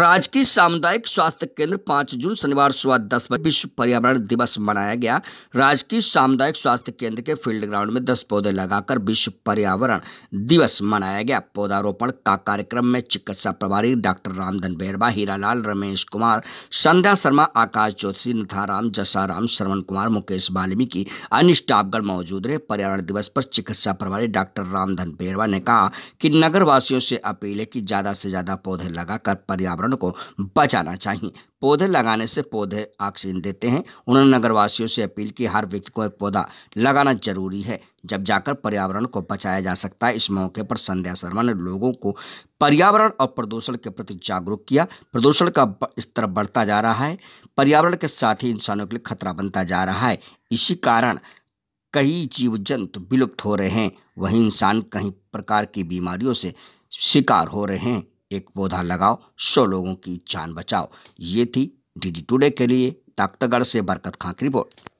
राजकीय सामुदायिक स्वास्थ्य केंद्र पांच जून शनिवार सुबह दस बजे विश्व पर्यावरण दिवस मनाया गया राजकीय सामुदायिक स्वास्थ्य केंद्र के फील्ड ग्राउंड में दस पौधे लगाकर विश्व पर्यावरण दिवस मनाया गया पौधारोपण का कार्यक्रम में चिकित्सा प्रभारी डॉक्टर रामधन बेरवा हीरालाल रमेश कुमार संध्या शर्मा आकाश जोशी नथाराम जसाराम श्रवण कुमार मुकेश वाल्मीकि अन्य स्टाफगण मौजूद रहे पर्यावरण दिवस पर चिकित्सा प्रभारी डॉक्टर रामधन बेरवा ने कहा कि नगरवासियों से अपील है कि ज्यादा से ज्यादा पौधे लगाकर पर्यावरण पर्यावरण को बचाना चाहिए पौधे लगाने से पौधे ऑक्सीजन देते हैं उन्होंने नगरवासियों से अपील की हर व्यक्ति को एक पौधा लगाना जरूरी है जब जाकर पर्यावरण को बचाया जा सकता है इस मौके पर संध्या शर्मा ने लोगों को पर्यावरण और प्रदूषण के प्रति जागरूक किया प्रदूषण का स्तर बढ़ता जा रहा है पर्यावरण के साथ ही इंसानों के लिए खतरा बनता जा रहा है इसी कारण कई जीव जंतु विलुप्त हो रहे हैं वहीं इंसान कई प्रकार की बीमारियों से शिकार हो रहे हैं एक पौधा लगाओ सौ लोगों की जान बचाओ ये थी डी डी टुडे के लिए ताकतगढ़ से बरकत खां की रिपोर्ट